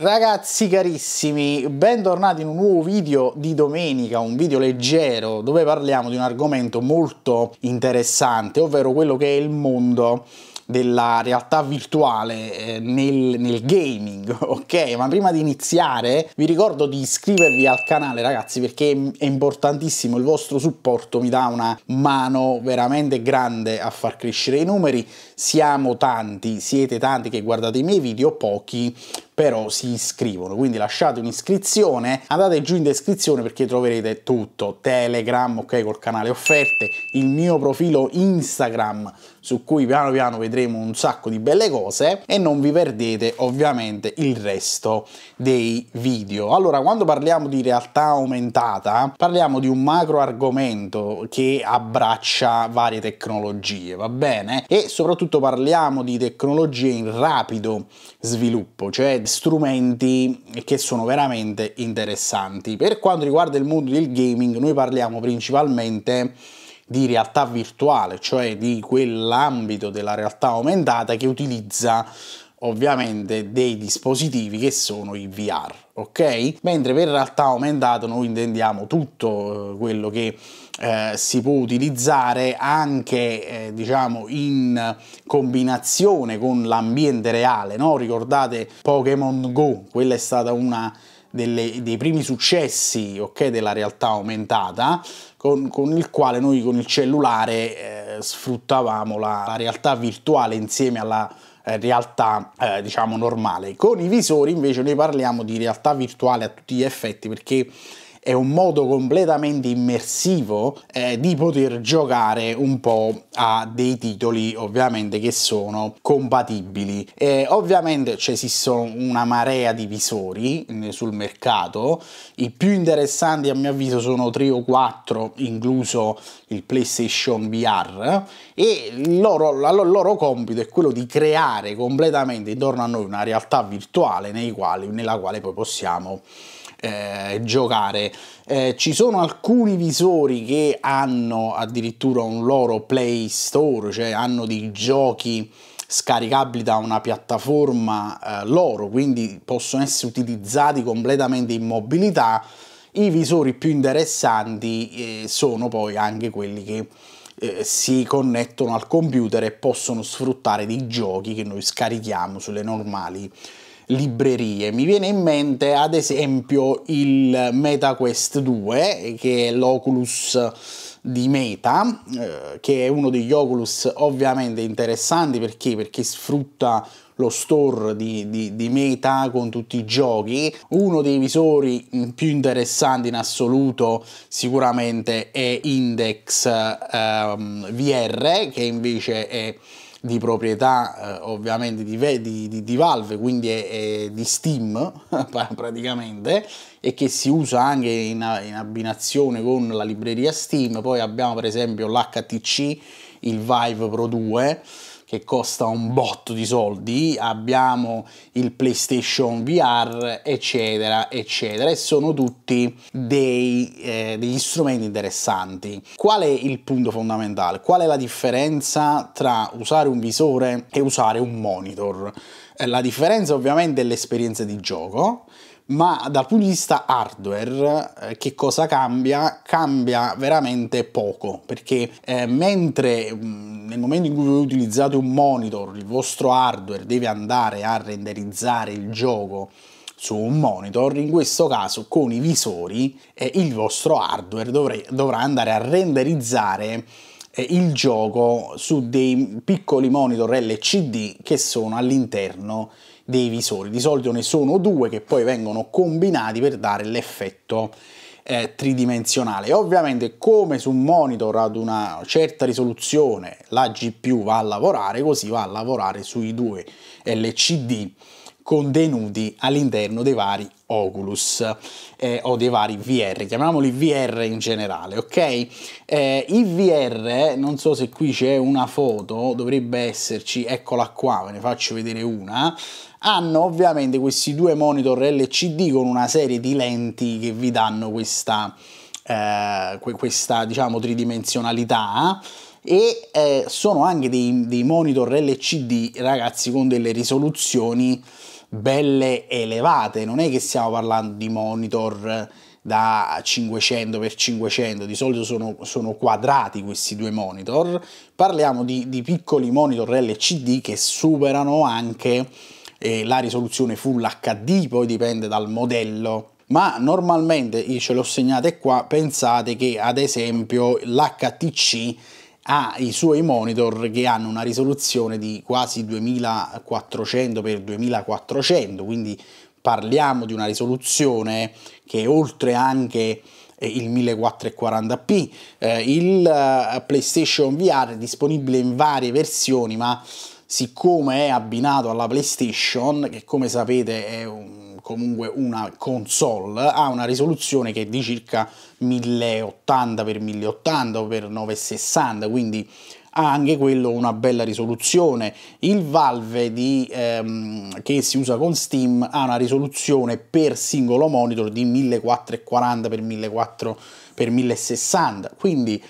Ragazzi carissimi, bentornati in un nuovo video di domenica, un video leggero dove parliamo di un argomento molto interessante, ovvero quello che è il mondo della realtà virtuale eh, nel, nel, gaming, ok? Ma prima di iniziare vi ricordo di iscrivervi al canale ragazzi perché è importantissimo, il vostro supporto mi dà una mano veramente grande a far crescere i numeri siamo tanti, siete tanti che guardate i miei video, pochi però si iscrivono, quindi lasciate un'iscrizione, andate giù in descrizione perché troverete tutto, Telegram, ok, col canale offerte, il mio profilo Instagram su cui piano piano vedremo un sacco di belle cose e non vi perdete ovviamente il resto dei video. Allora, quando parliamo di realtà aumentata, parliamo di un macro argomento che abbraccia varie tecnologie, va bene? E soprattutto soprattutto parliamo di tecnologie in rapido sviluppo, cioè strumenti che sono veramente interessanti. Per quanto riguarda il mondo del gaming, noi parliamo principalmente di realtà virtuale, cioè di quell'ambito della realtà aumentata che utilizza ovviamente dei dispositivi che sono i VR, ok? Mentre per realtà aumentata noi intendiamo tutto eh, quello che eh, si può utilizzare anche eh, diciamo in combinazione con l'ambiente reale, no? Ricordate Pokémon Go, quella è stata una delle, dei primi successi okay, della realtà aumentata con, con, il quale noi con il cellulare eh, sfruttavamo la, la realtà virtuale insieme alla eh, realtà eh, diciamo normale. Con i visori invece noi parliamo di realtà virtuale a tutti gli effetti perché è un modo completamente immersivo eh, di poter giocare un po' a dei titoli ovviamente che sono compatibili. Eh, ovviamente ci esistono una marea di visori eh, sul mercato, i più interessanti a mio avviso sono 3 o 4, incluso il PlayStation VR, e il loro, il loro compito è quello di creare completamente intorno a noi una realtà virtuale nei quali, nella quale poi possiamo eh, giocare. Eh, ci sono alcuni visori che hanno addirittura un loro Play Store, cioè hanno dei giochi scaricabili da una piattaforma eh, loro, quindi possono essere utilizzati completamente in mobilità. I visori più interessanti eh, sono poi anche quelli che eh, si connettono al computer e possono sfruttare dei giochi che noi scarichiamo sulle normali librerie. Mi viene in mente ad esempio il MetaQuest 2 che è l'Oculus di Meta, eh, che è uno degli Oculus ovviamente interessanti perché? perché sfrutta lo store di, di, di, Meta con tutti i giochi. Uno dei visori più interessanti in assoluto sicuramente è Index ehm, VR, che invece è di proprietà eh, ovviamente di, di, di, di, Valve, quindi è, è di Steam praticamente, e che si usa anche in, in, abbinazione con la libreria Steam. Poi abbiamo per esempio l'HTC, il Vive Pro 2 che costa un botto di soldi, abbiamo il PlayStation VR, eccetera, eccetera, e sono tutti dei, eh, degli strumenti interessanti. Qual è il punto fondamentale? Qual è la differenza tra usare un visore e usare un monitor? Eh, la differenza ovviamente è l'esperienza di gioco, ma dal punto di vista hardware eh, che cosa cambia? Cambia veramente poco perché eh, mentre mh, mm, nel momento in cui voi utilizzate un monitor il vostro hardware deve andare a renderizzare il gioco su un monitor, in questo caso con i visori eh, il vostro hardware dovrei, dovrà andare a renderizzare eh, il gioco su dei piccoli monitor LCD che sono all'interno dei visori. Di solito ne sono due che poi vengono combinati per dare l'effetto eh, tridimensionale. Ovviamente come su un monitor ad una certa risoluzione la GPU va a lavorare, così va a lavorare sui due LCD contenuti all'interno dei vari Oculus eh, o dei vari VR, chiamiamoli VR in generale, ok? Eh, I VR, non so se qui c'è una foto, dovrebbe esserci, eccola qua, ve ne faccio vedere una, hanno ovviamente questi due monitor LCD con una serie di lenti che vi danno questa, eh, questa diciamo, tridimensionalità e eh, sono anche dei, dei, monitor LCD ragazzi con delle risoluzioni belle elevate non è che stiamo parlando di monitor da 500 x 500 di solito sono, sono quadrati questi due monitor parliamo di, di piccoli monitor LCD che superano anche e la risoluzione full HD, poi dipende dal modello ma normalmente io ce l'ho segnate qua pensate che ad esempio l'HTC ha i suoi monitor che hanno una risoluzione di quasi 2400 x 2400 quindi parliamo di una risoluzione che è oltre anche eh, il 1440p eh, il eh, PlayStation VR è disponibile in varie versioni ma siccome è abbinato alla PlayStation, che come sapete è un, comunque una console, ha una risoluzione che è di circa 1080x1080 o per 960, quindi ha anche quello una bella risoluzione. Il valve di, ehm, che si usa con Steam ha una risoluzione per singolo monitor di 1440 x 1060, quindi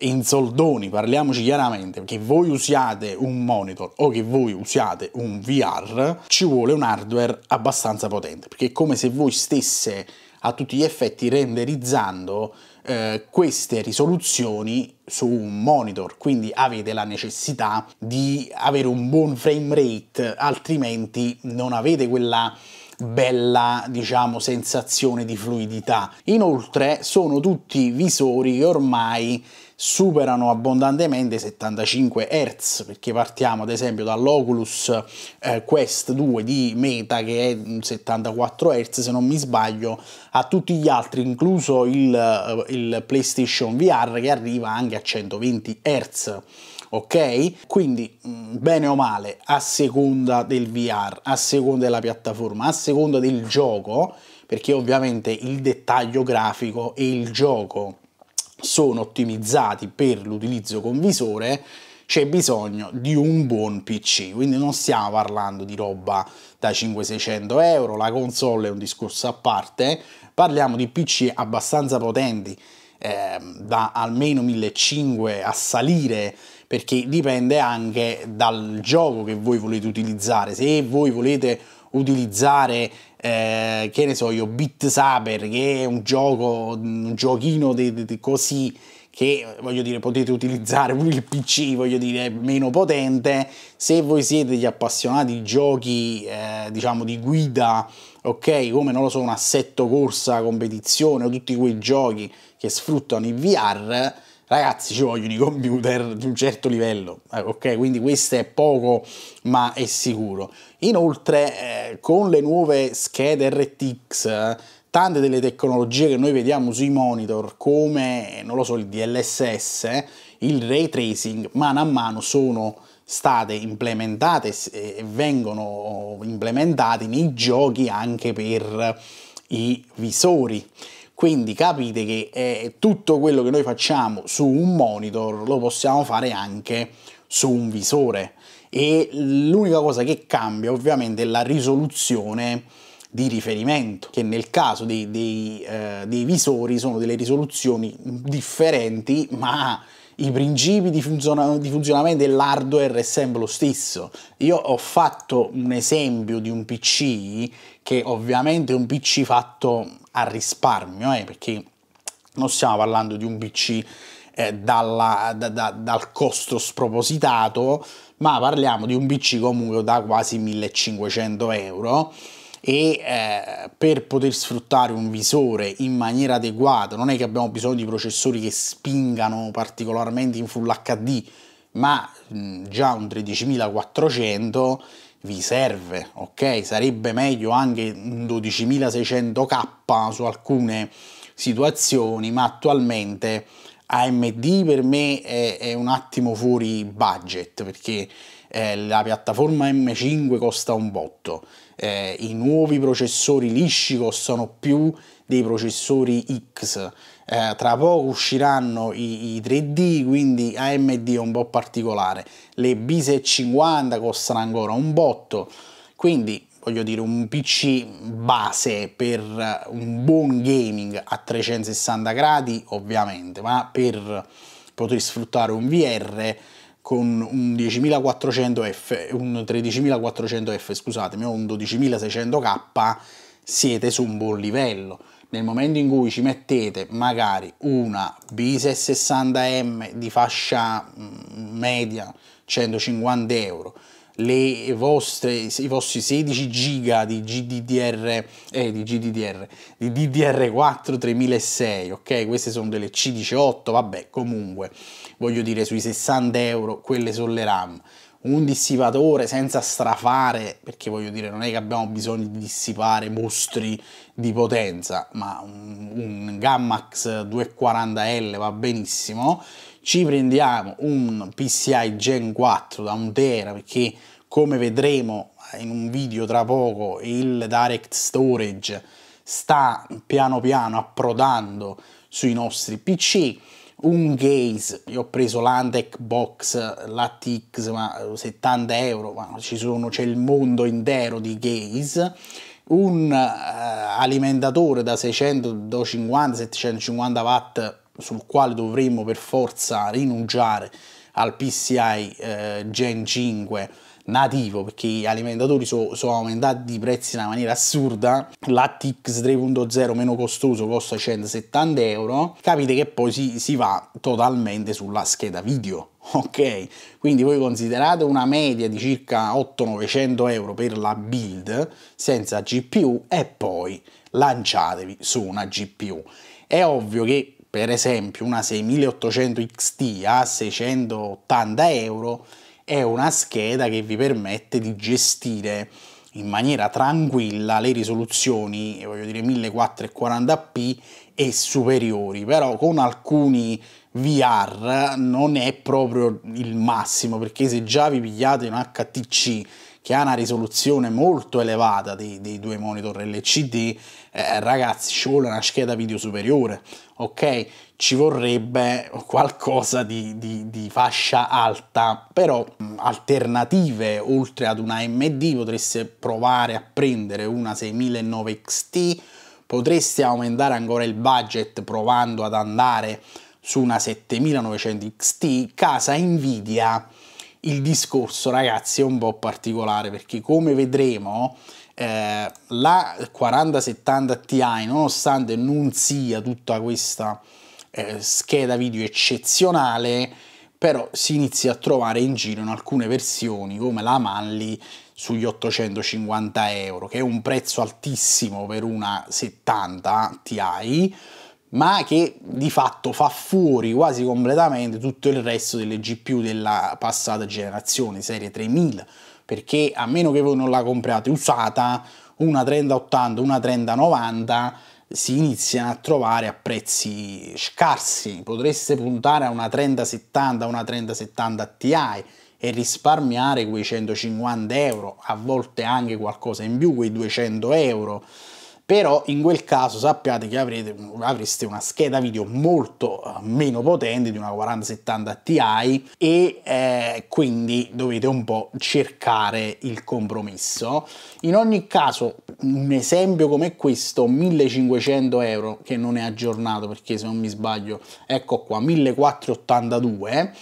in soldoni, parliamoci chiaramente, che voi usiate un monitor o che voi usiate un VR, ci vuole un hardware abbastanza potente, perché è come se voi stesse a tutti gli effetti renderizzando eh, queste risoluzioni su un monitor, quindi avete la necessità di avere un buon frame rate, altrimenti non avete quella bella diciamo sensazione di fluidità inoltre sono tutti visori che ormai superano abbondantemente i 75 Hz perché partiamo ad esempio dall'Oculus eh, Quest 2 di Meta che è 74 Hz se non mi sbaglio a tutti gli altri incluso il, eh, il PlayStation VR che arriva anche a 120 Hz ok? Quindi mm, bene o male, a seconda del VR, a seconda della piattaforma, a seconda del gioco, perché ovviamente il dettaglio grafico e il gioco sono ottimizzati per l'utilizzo con visore, c'è bisogno di un buon PC, quindi non stiamo parlando di roba da 500-600 euro, la console è un discorso a parte, parliamo di PC abbastanza potenti, eh, da almeno 1500 a salire perché dipende anche dal gioco che voi volete utilizzare se voi volete utilizzare eh, che ne so io, Beat Saber, che è un gioco, un giochino de, de, de così che voglio dire potete utilizzare pure il PC, voglio dire meno potente, se voi siete degli appassionati di giochi eh, diciamo di guida, ok, come non lo so, un assetto corsa, competizione o tutti quei giochi che sfruttano il VR, ragazzi ci vogliono i computer di un certo livello, eh, ok? Quindi questo è poco ma è sicuro. Inoltre eh, con le nuove schede RTX tante delle tecnologie che noi vediamo sui monitor come, non lo so, il DLSS, il ray tracing, mano a mano sono state implementate e vengono implementate nei giochi anche per i visori. Quindi capite che eh, tutto quello che noi facciamo su un monitor lo possiamo fare anche su un visore e l'unica cosa che cambia ovviamente è la risoluzione di riferimento che nel caso dei, dei, eh, dei visori sono delle risoluzioni differenti ma i principi di, funziona- di funzionamento dell'hardware è sempre lo stesso. Io ho fatto un esempio di un PC che ovviamente è un PC fatto a risparmio, eh, perché non stiamo parlando di un PC eh, dalla, da, da, dal costo spropositato, ma parliamo di un PC comunque da quasi 1500 euro e eh, per poter sfruttare un visore in maniera adeguata non è che abbiamo bisogno di processori che spingano particolarmente in full HD ma mh, mm, già un 13400 vi serve ok sarebbe meglio anche un 12600k su alcune situazioni ma attualmente AMD per me è, è un attimo fuori budget perché eh, la piattaforma M5 costa un botto, eh, i nuovi processori lisci costano più dei processori X, eh, tra poco usciranno i, i, 3D, quindi AMD è un po' particolare, le B650 costano ancora un botto, quindi voglio dire un PC base per un buon gaming a 360 gradi ovviamente, ma per poter sfruttare un VR con un 10400F, un 13400F, scusatemi, o un 12600K, siete su un buon livello. Nel momento in cui ci mettete magari una B660M di fascia mm, media 150 euro, vostre, i vostri 16 giga di GDDR, eh, di GDDR, di DDR4 3600, ok? Queste sono delle C18, vabbè, comunque, voglio dire, sui 60 euro quelle sono le RAM. Un dissipatore senza strafare, perché voglio dire, non è che abbiamo bisogno di dissipare mostri di potenza, ma un, un Gammax 240L va benissimo ci prendiamo un PCI Gen 4 da 1 tera perché come vedremo in un video tra poco il direct storage sta piano piano approdando sui nostri PC un case, io ho preso l'Antec Box, l'ATX, ma 70 euro, ma ci sono, c'è il mondo intero di case, un eh, alimentatore da 600, 250, 750 watt sul quale dovremmo per forza rinunciare al PCI eh, Gen 5 nativo perché gli alimentatori sono aumentati di prezzi in una maniera assurda l'ATX 3.0 meno costoso costa 170 euro capite che poi si, si va totalmente sulla scheda video ok quindi voi considerate una media di circa 8-900 euro per la build senza GPU e poi lanciatevi su una GPU è ovvio che per esempio una 6800 XT a 680 euro è una scheda che vi permette di gestire in maniera tranquilla le risoluzioni, voglio dire 1440p e superiori, però con alcuni VR non è proprio il massimo perché se già vi pigliate un HTC che ha una risoluzione molto elevata dei, di due monitor LCD, eh, ragazzi ci vuole una scheda video superiore, ok? Ci vorrebbe qualcosa di, di, di fascia alta, però alternative oltre ad una AMD potreste provare a prendere una 6009 XT, potreste aumentare ancora il budget provando ad andare su una 7900 XT, casa Nvidia il discorso, ragazzi, è un po' particolare perché come vedremo eh, la 4070 Ti, nonostante non sia tutta questa eh, scheda video eccezionale, però si inizia a trovare in giro in alcune versioni come la Manly sugli 850 euro, che è un prezzo altissimo per una 70 Ti ma che di fatto fa fuori quasi completamente tutto il resto delle GPU della passata generazione, serie 3000, perché a meno che voi non la compriate usata, una 3080, una 3090 si iniziano a trovare a prezzi scarsi, potreste puntare a una 3070, una 3070 Ti e risparmiare quei 150 euro, a volte anche qualcosa in più, quei 200 euro però in quel caso sappiate che avrete, avreste una scheda video molto eh, meno potente di una 4070 Ti e eh, quindi dovete un po' cercare il compromesso. In ogni caso un esempio come questo 1500 euro che non è aggiornato perché se non mi sbaglio ecco qua 1482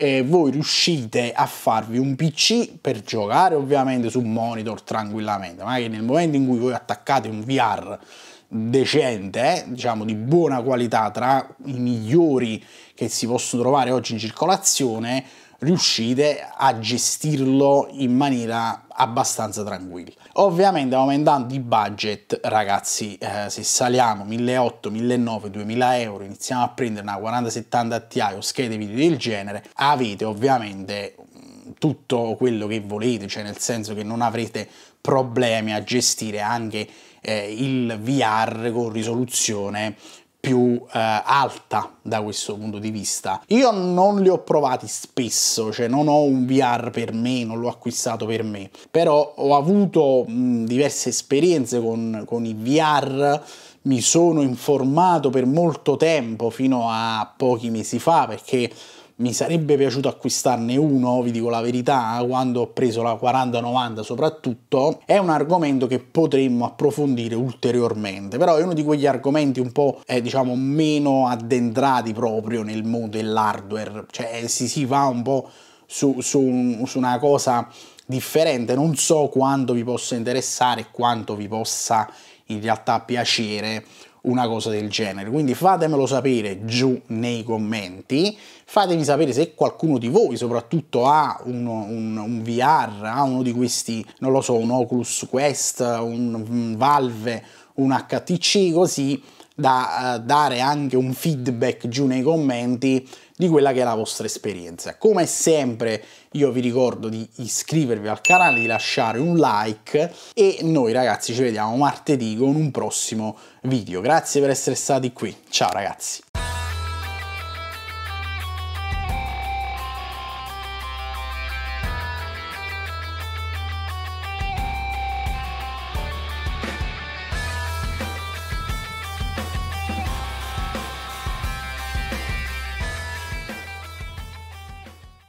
eh, voi riuscite a farvi un PC per giocare ovviamente su monitor tranquillamente, ma che nel momento in cui voi attaccate un VR decente, eh, diciamo di buona qualità tra i migliori che si possono trovare oggi in circolazione, riuscite a gestirlo in maniera abbastanza tranquilla. Ovviamente aumentando i budget, ragazzi, eh, se saliamo 1.800, 1.900, 2.000 euro, iniziamo a prendere una 4070 Ti o schede video del genere, avete ovviamente mm, tutto quello che volete, cioè nel senso che non avrete problemi a gestire anche eh, il VR con risoluzione più eh, alta da questo punto di vista. Io non li ho provati spesso, cioè non ho un VR per me, non l'ho acquistato per me, però ho avuto mh, diverse esperienze con, con i VR mi sono informato per molto tempo, fino a pochi mesi fa, perché mi sarebbe piaciuto acquistarne uno, vi dico la verità, quando ho preso la 4090 soprattutto, è un argomento che potremmo approfondire ulteriormente, però è uno di quegli argomenti un po' eh, diciamo meno addentrati proprio nel mondo dell'hardware, cioè eh, si, si va un po' su, su, su una cosa differente, non so quanto vi possa interessare, e quanto vi possa in realtà piacere una cosa del genere. Quindi fatemelo sapere giù nei commenti, fatemi sapere se qualcuno di voi soprattutto ha uno, un, un, VR, ha uno di questi, non lo so, un Oculus Quest, un, un Valve, un HTC, così da eh, dare anche un feedback giù nei commenti di quella che è la vostra esperienza. Come sempre io vi ricordo di iscrivervi al canale, di lasciare un like e noi ragazzi ci vediamo martedì con un prossimo video. Grazie per essere stati qui. Ciao ragazzi.